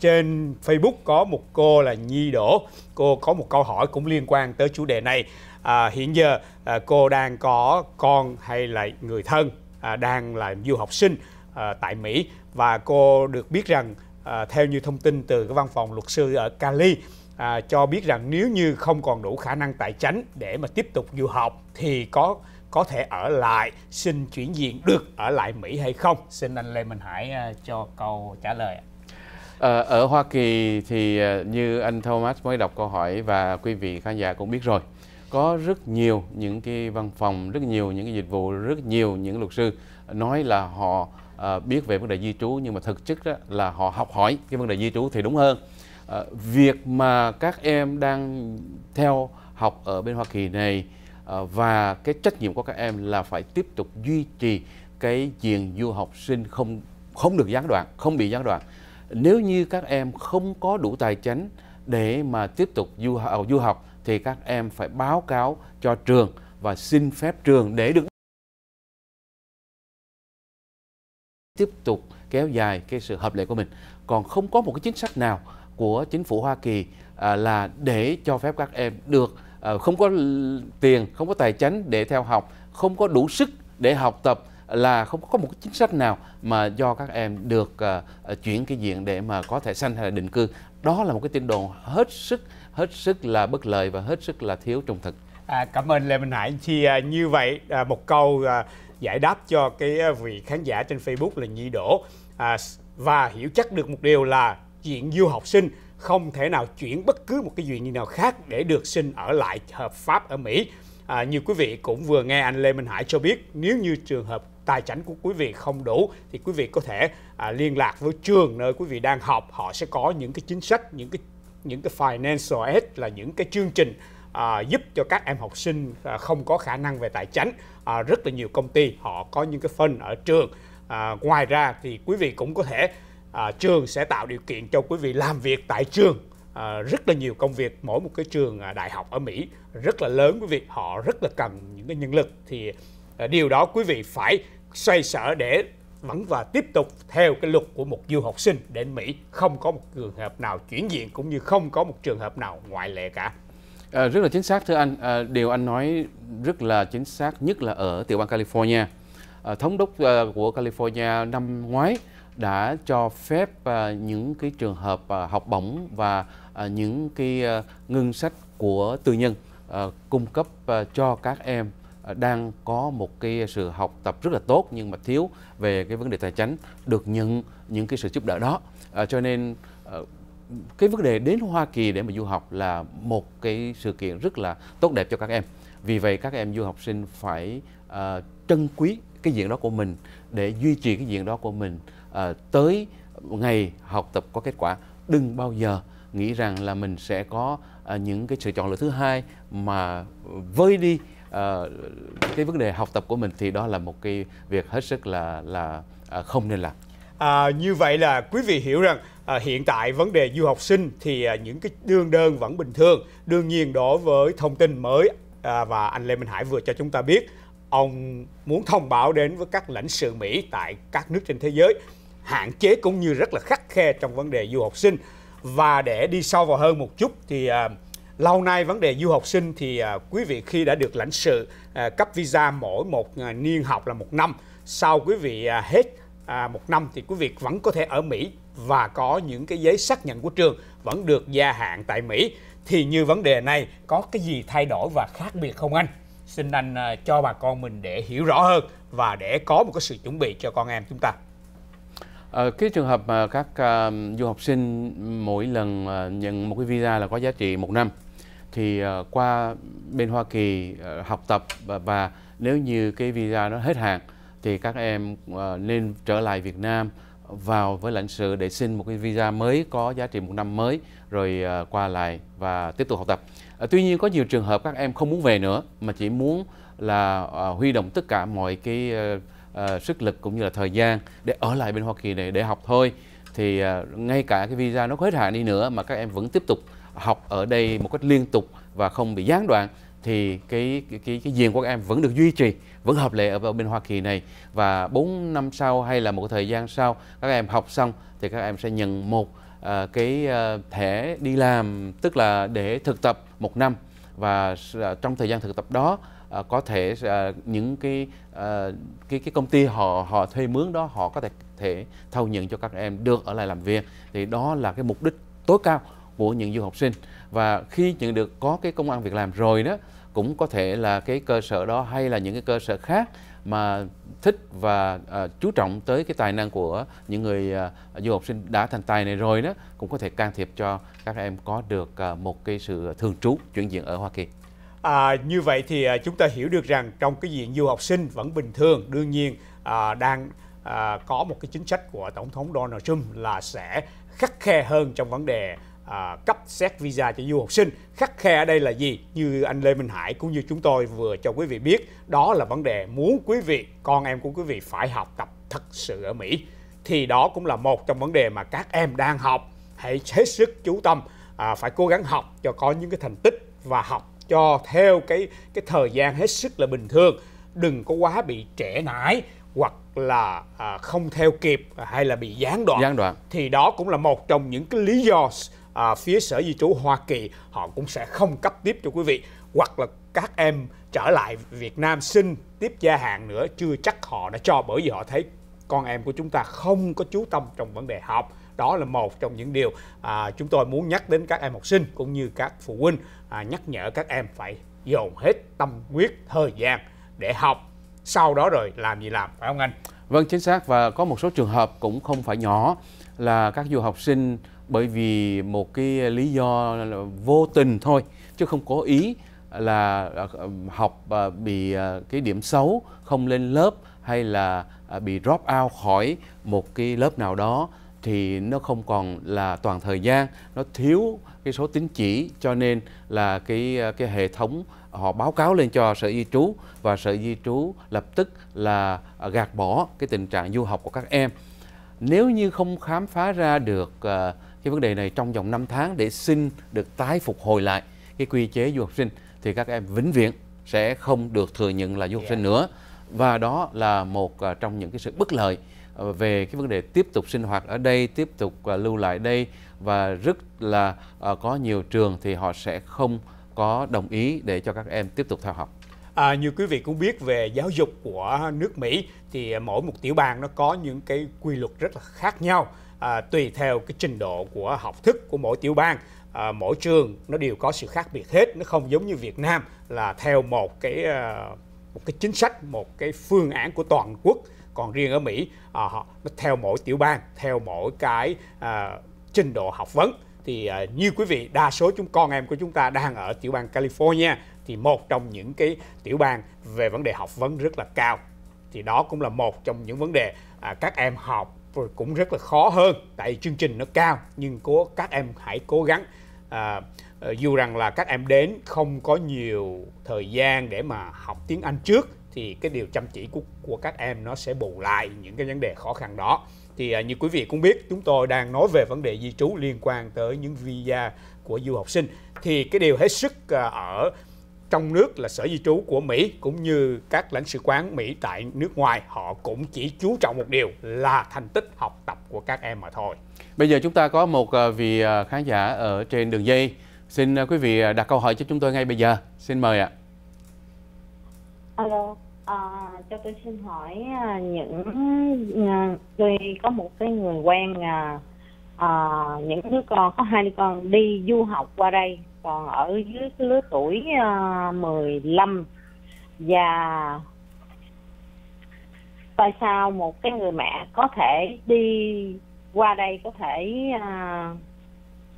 trên facebook có một cô là nhi đỗ cô có một câu hỏi cũng liên quan tới chủ đề này à, hiện giờ à, cô đang có con hay là người thân à, đang là du học sinh à, tại mỹ và cô được biết rằng à, theo như thông tin từ cái văn phòng luật sư ở Cali à, cho biết rằng nếu như không còn đủ khả năng tài chính để mà tiếp tục du học thì có có thể ở lại xin chuyển diện được ở lại Mỹ hay không? Xin anh Lê Minh Hải à, cho câu trả lời. À, ở Hoa Kỳ thì à, như anh Thomas mới đọc câu hỏi và quý vị khán giả cũng biết rồi có rất nhiều những cái văn phòng, rất nhiều những cái dịch vụ, rất nhiều những luật sư nói là họ à, biết về vấn đề di trú nhưng mà thực chất đó là họ học hỏi cái vấn đề di trú thì đúng hơn à, việc mà các em đang theo học ở bên Hoa Kỳ này à, và cái trách nhiệm của các em là phải tiếp tục duy trì cái diện du học sinh không không được gián đoạn không bị gián đoạn nếu như các em không có đủ tài chánh để mà tiếp tục du học, du học thì các em phải báo cáo cho trường và xin phép trường để được tiếp tục kéo dài cái sự hợp lệ của mình còn không có một cái chính sách nào của chính phủ Hoa Kỳ à, là để cho phép các em được à, không có tiền không có tài chính để theo học không có đủ sức để học tập là không có một cái chính sách nào mà do các em được à, à, chuyển cái diện để mà có thể sanh hay là định cư đó là một cái tin đồn hết sức hết sức là bất lợi và hết sức là thiếu trung thực À, cảm ơn Lê Minh Hải chia à, như vậy à, một câu giải đáp cho cái ờ, vị khán giả trên Facebook là Nhi Đỗ à, và hiểu chắc được một điều là chuyện du học sinh không thể nào chuyển bất cứ một cái chuyện nào khác để được xin ở lại hợp pháp ở Mỹ. À, như quý vị cũng vừa nghe anh Lê Minh Hải cho biết nếu như trường hợp tài chính của quý vị không đủ thì quý vị có thể à, liên lạc với trường nơi quý vị đang học họ sẽ có những cái chính sách những cái những cái financial aid là những cái chương trình à, giúp cho các em học sinh à, không có khả năng về tài chính à, rất là nhiều công ty họ có những cái phần ở trường à, ngoài ra thì quý vị cũng có thể à, trường sẽ tạo điều kiện cho quý vị làm việc tại trường à, rất là nhiều công việc mỗi một cái trường à, đại học ở Mỹ rất là lớn quý vị họ rất là cần những cái nhân lực thì à, điều đó quý vị phải xoay sở để vẫn và tiếp tục theo cái luật của một du học sinh đến Mỹ không có một trường hợp nào chuyển diện cũng như không có một trường hợp nào ngoại lệ cả. À, rất là chính xác thưa anh. À, điều anh nói rất là chính xác, nhất là ở tiểu bang California. À, thống đốc à, của California năm ngoái đã cho phép à, những cái trường hợp à, học bổng và à, những cái à, ngân sách của tư nhân à, cung cấp à, cho các em à, đang có một cái sự học tập rất là tốt nhưng mà thiếu về cái vấn đề tài chính được nhận những cái sự giúp đỡ đó. À, cho nên à, cái vấn đề đến Hoa Kỳ để mà du học là một cái sự kiện rất là tốt đẹp cho các em. Vì vậy các em du học sinh phải uh, trân quý cái diện đó của mình để duy trì cái diện đó của mình uh, tới ngày học tập có kết quả. Đừng bao giờ nghĩ rằng là mình sẽ có uh, những cái sự chọn lựa thứ hai mà vơi đi uh, cái vấn đề học tập của mình thì đó là một cái việc hết sức là là uh, không nên làm. À, như vậy là quý vị hiểu rằng à, hiện tại vấn đề du học sinh thì à, những cái đương đơn vẫn bình thường đương nhiên đối với thông tin mới à, và anh lê minh hải vừa cho chúng ta biết ông muốn thông báo đến với các lãnh sự mỹ tại các nước trên thế giới hạn chế cũng như rất là khắc khe trong vấn đề du học sinh và để đi sâu vào hơn một chút thì à, lâu nay vấn đề du học sinh thì à, quý vị khi đã được lãnh sự à, cấp visa mỗi một à, niên học là một năm sau quý vị à, hết à, một năm thì quý vị vẫn có thể ở Mỹ và có những cái giấy xác nhận của trường vẫn được gia hạn tại Mỹ thì như vấn đề này có cái gì thay đổi và khác biệt không anh? Xin anh à, cho bà con mình để hiểu rõ hơn và để có một cái sự chuẩn bị cho con em chúng ta. Ờ, cái trường hợp mà các uh, du học sinh mỗi lần uh, nhận một cái visa là có giá trị một năm thì uh, qua bên Hoa Kỳ uh, học tập và, và nếu như cái visa nó hết hạn thì các em uh, nên trở lại Việt Nam vào với lãnh sự để xin một cái visa mới có giá trị một năm mới rồi à, qua lại và tiếp tục học tập. À, tuy nhiên có nhiều trường hợp các em không muốn về nữa mà chỉ muốn là à, huy động tất cả mọi cái sức lực cũng như là thời gian để ở lại bên Hoa Kỳ để để học thôi thì ngay cả cái visa nó hết hạn đi nữa mà các em vẫn tiếp tục học ở đây một cách liên tục và không bị gián đoạn thì cái cái cái, cái diện của các em vẫn được duy trì vẫn hợp lệ ở, bên Hoa Kỳ này và 4 năm sau hay là một thời gian sau các em học xong thì các em sẽ nhận một uh, cái uh, thẻ đi làm tức là để thực tập một năm và uh, trong thời gian thực tập đó uh, có thể uh, những cái uh, cái cái công ty họ họ thuê mướn đó họ có thể thể thâu nhận cho các em được ở lại làm việc thì đó là cái mục đích tối cao của những du học sinh và khi nhận được có cái công an việc làm rồi đó cũng có thể là cái cơ sở đó hay là những cái cơ sở khác mà thích và uh, chú trọng tới cái tài năng của những người uh, du học sinh đã thành tài này rồi đó cũng có thể can thiệp cho các em có được uh, một cái sự thường trú chuyển diện ở Hoa Kỳ. À, như vậy thì chúng ta hiểu được rằng trong cái diện du học sinh vẫn bình thường, đương nhiên à, đang à, có một cái chính sách của tổng thống Donald Trump là sẽ khắc khe hơn trong vấn đề à, cấp xét visa cho du học sinh khắc khe ở đây là gì như anh Lê Minh Hải cũng như chúng tôi vừa cho quý vị biết đó là vấn đề muốn quý vị con em của quý vị phải học tập thật sự ở Mỹ thì đó cũng là một trong vấn đề mà các em đang học hãy hết sức chú tâm à, phải cố gắng học cho có những cái thành tích và học cho theo cái cái thời gian hết sức là bình thường đừng có quá bị trễ nải hoặc là à, không theo kịp hay là bị gián đoạn. gián đoạn thì đó cũng là một trong những cái lý do à, phía sở di trú Hoa Kỳ họ cũng sẽ không cấp tiếp cho quý vị hoặc là các em trở lại Việt Nam xin tiếp gia hạn nữa chưa chắc họ đã cho bởi vì họ thấy con em của chúng ta không có chú tâm trong vấn đề học đó là một trong những điều à, chúng tôi muốn nhắc đến các em học sinh cũng như các phụ huynh à, nhắc nhở các em phải dồn hết tâm huyết thời gian để học sau đó rồi làm gì làm phải không anh vâng chính xác và có một số trường hợp cũng không phải nhỏ là các du học sinh bởi vì một cái lý do vô tình thôi chứ không có ý là à, học à, bị à, cái điểm xấu không lên lớp hay là bị drop out khỏi một cái lớp nào đó thì nó không còn là toàn thời gian nó thiếu cái số tín chỉ cho nên là cái cái hệ thống họ báo cáo lên cho sở di trú và sở di trú lập tức là gạt bỏ cái tình trạng du học của các em nếu như không khám phá ra được uh, cái vấn đề này trong vòng 5 tháng để xin được tái phục hồi lại cái quy chế du học sinh thì các em vĩnh viễn sẽ không được thừa nhận là du học sinh dạ. nữa và đó là một à, trong những cái sự bất lợi à, về cái vấn đề tiếp tục sinh hoạt ở đây, tiếp tục à, lưu lại đây và rất là có nhiều trường thì họ sẽ không có đồng ý để cho các em tiếp tục theo học. À, như quý vị cũng biết về giáo dục của nước Mỹ thì mỗi một tiểu bang nó có những cái quy luật rất là khác nhau à, tùy theo cái trình độ của học thức của mỗi tiểu bang à, mỗi trường nó đều có sự khác biệt hết nó không giống như Việt Nam là theo một cái à, một cái chính sách một cái phương án của toàn quốc còn riêng ở Mỹ à, họ nó theo mỗi tiểu bang theo mỗi cái à, trình độ học vấn thì à, như quý vị đa số chúng con em của chúng ta đang ở tiểu bang California thì một trong những cái tiểu bang về vấn đề học vấn rất là cao thì đó cũng là một trong những vấn đề à, các em học cũng rất là khó hơn tại chương trình nó cao nhưng cố các em hãy cố gắng à, ờ, dù rằng là các em đến không có nhiều thời gian để mà học tiếng Anh trước thì cái điều chăm chỉ của của các em nó sẽ bù lại những cái vấn đề khó khăn đó thì à, như quý vị cũng biết chúng tôi đang nói về vấn đề di trú liên quan tới những visa của du học sinh thì cái điều hết sức à, ở trong nước là sở di trú của Mỹ cũng như các lãnh sự quán Mỹ tại nước ngoài họ cũng chỉ chú trọng một điều là thành tích học tập của các em mà thôi. Bây giờ chúng ta có một ờ, vị ờ, khán giả ở trên đường dây. Xin ờ, quý vị đặt câu hỏi cho chúng tôi ngay bây giờ. Xin mời ạ. Alo, à, cho tôi xin hỏi những tôi có một cái người quen à, những đứa con có hai đứa con đi du học qua đây còn ở dưới cái lứa tuổi uh, ờ, 15 và tại sao một cái người mẹ có thể đi qua đây có thể uh,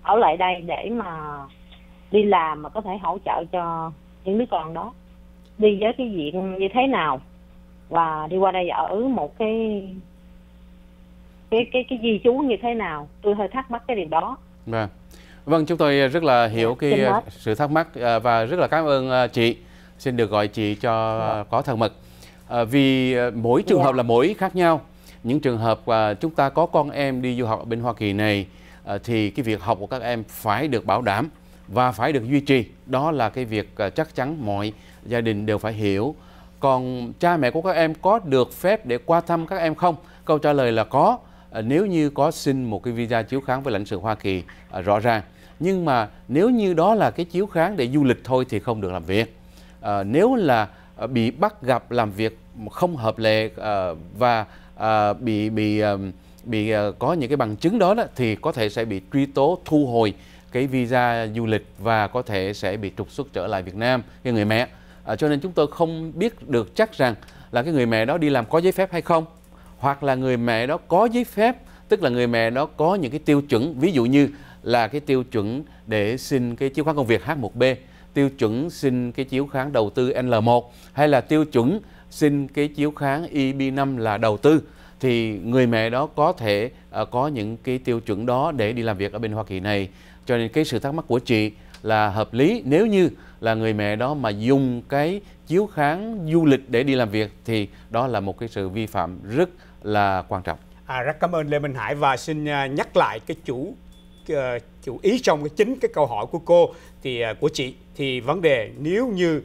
ở lại đây để mà đi làm mà có thể hỗ trợ cho những đứa con đó đi với cái diện như thế nào và đi qua đây ở một cái cái cái cái di chú như thế nào tôi hơi thắc mắc cái điều đó vâng à. Vâng, chúng tôi rất là hiểu dạ, cái sự thắc mắc à, và rất là cảm ơn à, chị. Xin được gọi chị cho dạ. có thân mật. À, vì mỗi trường dạ. hợp là mỗi khác nhau. Những trường hợp chúng ta có con em đi du học ở bên Hoa Kỳ này thì cái việc học của các em phải được bảo đảm và phải được duy trì. Đó là cái việc chắc chắn mọi gia đình đều phải hiểu. Còn cha mẹ của các em có được phép để qua thăm các em không? Câu trả lời là có nếu như có xin một cái visa chiếu kháng với lãnh sự Hoa Kỳ rõ ràng nhưng mà nếu như đó là cái chiếu kháng để du lịch thôi thì không được làm việc à, nếu là ờ, bị bắt gặp làm việc không hợp lệ à, và à, bị bị à, bị à, có những cái bằng chứng đó, đó thì có thể sẽ bị truy tố thu hồi cái visa du lịch và có thể sẽ bị trục xuất trở lại Việt Nam cái người mẹ à, cho nên chúng tôi không biết được chắc rằng là cái người mẹ đó đi làm có giấy phép hay không hoặc là người mẹ đó có giấy phép tức là người mẹ đó có những cái tiêu chuẩn ví dụ như là cái tiêu chuẩn để xin cái chiếu khoán công việc H1B, tiêu chuẩn xin cái chiếu khoán đầu tư L1 hay là tiêu chuẩn xin cái chiếu khoán EB5 là đầu tư thì người mẹ đó có thể uh, có những cái tiêu chuẩn đó để đi làm việc ở bên Hoa Kỳ này. Cho nên cái sự thắc mắc của chị là hợp lý nếu như là người mẹ đó mà dùng cái chiếu kháng du lịch để đi làm việc thì đó là một cái sự vi phạm rất là quan trọng. À, rất cảm ơn Lê Minh Hải và xin à, nhắc lại cái chủ uh, chủ ý trong cái chính cái câu hỏi của cô thì uh, của chị thì vấn đề nếu như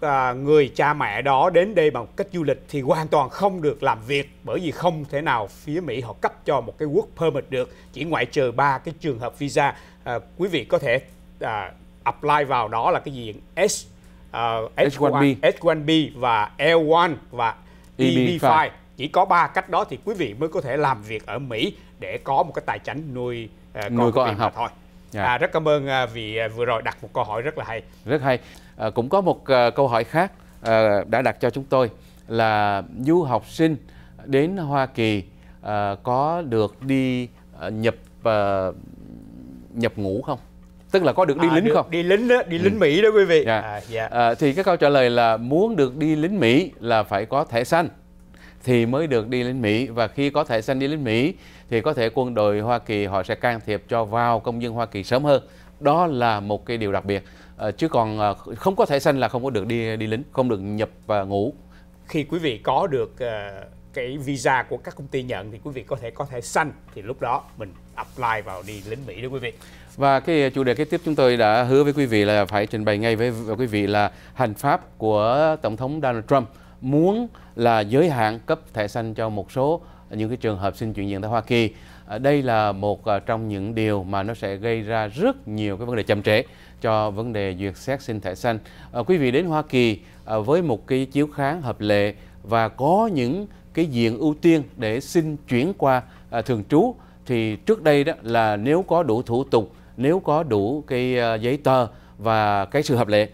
à, người cha mẹ đó đến đây bằng cách du lịch thì hoàn toàn không được làm việc bởi vì không thể nào phía Mỹ họ cấp cho một cái work permit được chỉ ngoại trừ ba cái trường hợp visa à, quý vị có thể à, apply vào đó là cái diện S à, H1B. H1B và L1 và EB5 e chỉ có ba cách đó thì quý vị mới có thể làm việc ở Mỹ để có một cái tài chánh nuôi uh, con nuôi con học thôi yeah. Dạ. à, rất cảm ơn uh, vì uh, vừa rồi đặt một câu hỏi rất là hay rất hay à, cũng có một uh, câu hỏi khác uh, đã đặt cho chúng tôi là du học sinh đến Hoa Kỳ uh, có được đi uh, nhập uh, nhập ngũ không tức là có được đi à, lính được, không đi lính đó đi ừ. lính mỹ đó quý vị yeah. Dạ. À, yeah. Dạ. À, thì cái câu trả lời là muốn được đi lính mỹ là phải có thẻ xanh thì mới được đi lên Mỹ và khi có thể xanh đi lên Mỹ thì có thể quân đội Hoa Kỳ họ sẽ can thiệp cho vào công dân Hoa Kỳ sớm hơn. Đó là một cái điều đặc biệt. À, chứ còn à, không có thể xanh là không có được đi đi lính, không được nhập và ngủ. Khi quý vị có được uh, cái visa của các công ty nhận thì quý vị có thể có thể xanh thì lúc đó mình apply vào đi lính Mỹ đó quý vị. Và cái chủ đề kế tiếp chúng tôi đã hứa với quý vị là phải trình bày ngay với quý vị là hành pháp của Tổng thống Donald Trump muốn là giới hạn cấp thẻ xanh cho một số những cái trường hợp xin chuyển nhượng tại Hoa Kỳ. À, đây là một à, trong những điều mà nó sẽ gây ra rất nhiều cái vấn đề chậm trễ cho vấn đề duyệt xét xin thẻ xanh. À, quý vị đến Hoa Kỳ với một cái chiếu kháng hợp lệ và có những cái diện ưu tiên để xin chuyển qua thường trú thì trước đây đó là nếu có đủ thủ tục, nếu có đủ cái giấy tờ và cái sự hợp lệ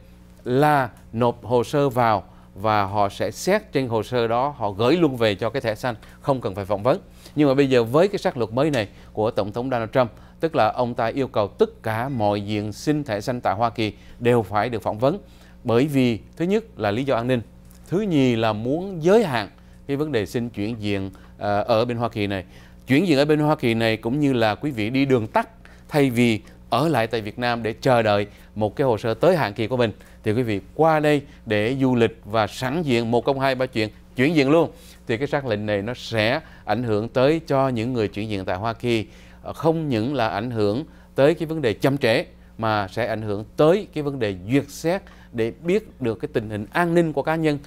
là nộp hồ sơ vào và họ sẽ xét trên hồ sơ đó họ gửi luôn về cho cái thẻ xanh không cần phải phỏng vấn nhưng mà bây giờ với cái sắc luật mới này của tổng thống Donald Trump tức là ông ta yêu cầu tất cả mọi diện xin thẻ xanh tại Hoa Kỳ đều phải được phỏng vấn bởi vì thứ nhất là lý do an ninh thứ nhì là muốn giới hạn cái vấn đề xin chuyển diện ờ, ở bên Hoa Kỳ này chuyển diện ở bên Hoa Kỳ này cũng như là quý vị đi đường tắt thay vì ở lại tại Việt Nam để chờ đợi một cái hồ sơ tới hạn kỳ của mình thì quý vị qua đây để du lịch và sẵn diện một công hai ba chuyện chuyển diện luôn thì cái xác lệnh này nó sẽ ảnh hưởng tới cho những người chuyển diện tại Hoa Kỳ ờ, không những là ảnh hưởng tới cái vấn đề chậm trễ mà sẽ ảnh hưởng tới cái vấn đề duyệt xét để biết được cái tình hình an ninh của cá nhân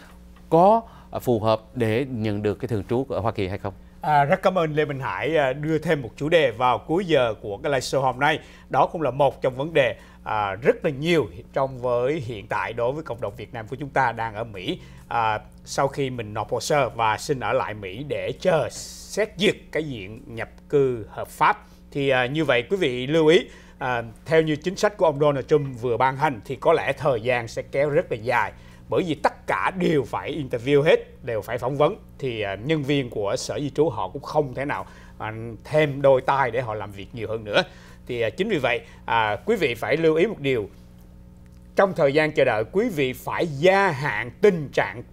có ờ, phù hợp để nhận được cái thường trú ở Hoa Kỳ hay không? À, rất cảm ơn Lê Minh Hải à, đưa thêm một chủ đề vào cuối giờ của cái live show hôm nay. Đó cũng là một trong vấn đề à, rất là nhiều trong với hiện tại đối với cộng đồng Việt Nam của chúng ta đang ở Mỹ à, sau khi mình nộp hồ sơ và xin ở lại Mỹ để chờ xét duyệt cái diện nhập cư hợp pháp thì à, như vậy quý vị lưu ý à, theo như chính sách của ông Donald Trump vừa ban hành thì có lẽ thời gian sẽ kéo rất là dài bởi vì tất cả đều phải interview hết đều phải phỏng vấn thì à, nhân viên của sở di trú họ cũng không thể nào à, thêm đôi tay để họ làm việc nhiều hơn nữa thì à, chính vì vậy à, quý vị phải lưu ý một điều trong thời gian chờ đợi quý vị phải gia hạn tình trạng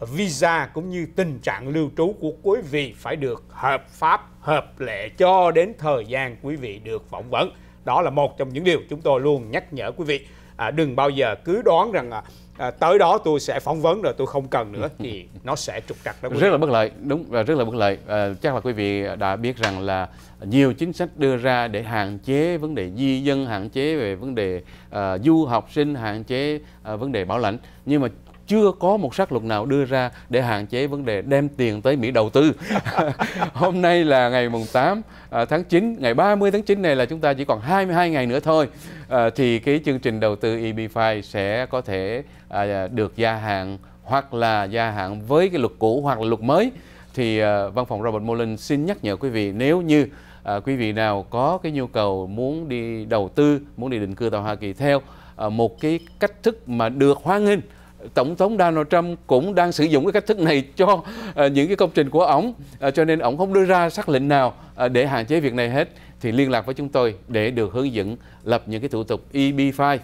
visa cũng như tình trạng lưu trú của quý vị phải được hợp pháp hợp lệ cho đến thời gian quý vị được phỏng vấn đó là một trong những điều chúng tôi luôn nhắc nhở quý vị à, đừng bao giờ cứ đoán rằng à, à, tới đó tôi sẽ phỏng vấn rồi tôi không cần nữa thì nó sẽ trục trặc đó rất là bất lợi đúng và rất là bất lợi à, chắc là quý vị đã biết rằng là nhiều chính sách đưa ra để hạn chế vấn đề di dân hạn chế về vấn đề à, du học sinh hạn chế à, vấn đề bảo lãnh nhưng mà chưa có một sắc luật nào đưa ra để hạn chế vấn đề đem tiền tới Mỹ đầu tư. Hôm nay là ngày mùng 8 à, tháng 9, ngày 30 tháng 9 này là chúng ta chỉ còn 22 ngày nữa thôi à, thì cái chương trình đầu tư EB5 sẽ có thể à, được gia hạn hoặc là gia hạn với cái luật cũ hoặc là luật mới thì văn phòng Robert Mullen xin nhắc nhở quý vị nếu như quý vị nào có cái nhu cầu muốn đi đầu tư, muốn đi định cư tại Hoa Kỳ theo một cái cách thức mà được hoan nghênh tổng thống Donald Trump cũng đang sử dụng cái cách thức này cho ờ, những cái công trình của ổng ờ, cho nên ổng không đưa ra xác lệnh nào ờ, để hạn chế việc này hết thì liên lạc với chúng tôi để được hướng dẫn lập những cái thủ tục EB5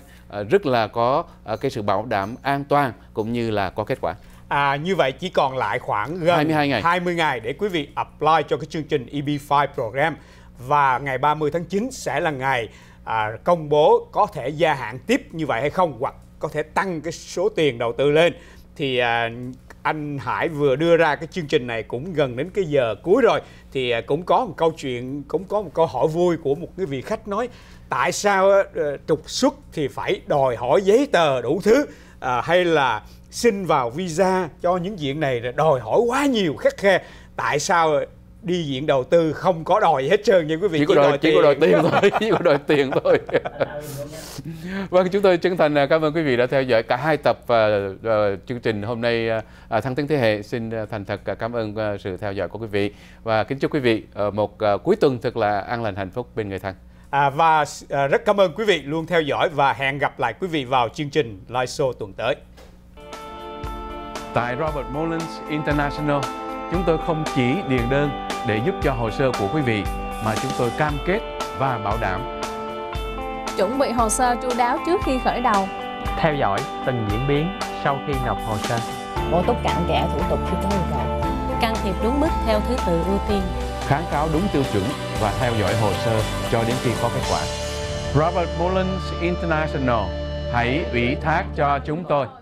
rất là có cái sự bảo đảm an toàn cũng như là có kết quả. À, như vậy chỉ còn lại khoảng gần 22 ngày. 20 ngày để quý vị apply cho cái chương trình EB5 program và ngày 30 tháng 9 sẽ là ngày à, công bố có thể gia hạn tiếp như vậy hay không hoặc có thể tăng cái số tiền đầu tư lên thì à, anh Hải vừa đưa ra cái chương trình này cũng gần đến cái giờ cuối rồi thì à, cũng có một câu chuyện cũng có một câu hỏi vui của một cái vị khách nói tại sao ờ, ờ, trục xuất thì phải đòi hỏi giấy tờ đủ thứ à, hay là xin vào visa cho những diện này đòi hỏi quá nhiều khắc khe tại sao đi diện đầu tư không có đòi hết trơn nha quý vị chỉ có đòi, đòi chỉ tiền. đòi tiền thôi chỉ có đòi tiền thôi vâng chúng tôi chân thành à, cảm ơn quý vị đã theo dõi cả hai tập uh, uh, chương trình hôm nay uh, thăng tiến thế hệ xin thành thật cảm ơn uh, sự theo dõi của quý vị và kính chúc quý vị uh, một uh, cuối tuần thật là an lành hạnh phúc bên người thân à, và uh, rất cảm ơn quý vị luôn theo dõi và hẹn gặp lại quý vị vào chương trình live show tuần tới tại Robert Mullins International chúng tôi không chỉ điền đơn để giúp cho hồ sơ của quý vị mà chúng tôi cam kết và bảo đảm. Chuẩn bị hồ sơ chu đáo trước khi khởi đầu. Theo dõi từng diễn biến sau khi nộp hồ sơ. Bổ túc cặn kẽ thủ tục khi có yêu cầu. Can thiệp đúng mức theo thứ tự ưu tiên. Kháng cáo đúng tiêu chuẩn và theo dõi hồ sơ cho đến khi có kết quả. Robert Mullins International hãy ủy thác cho chúng tôi.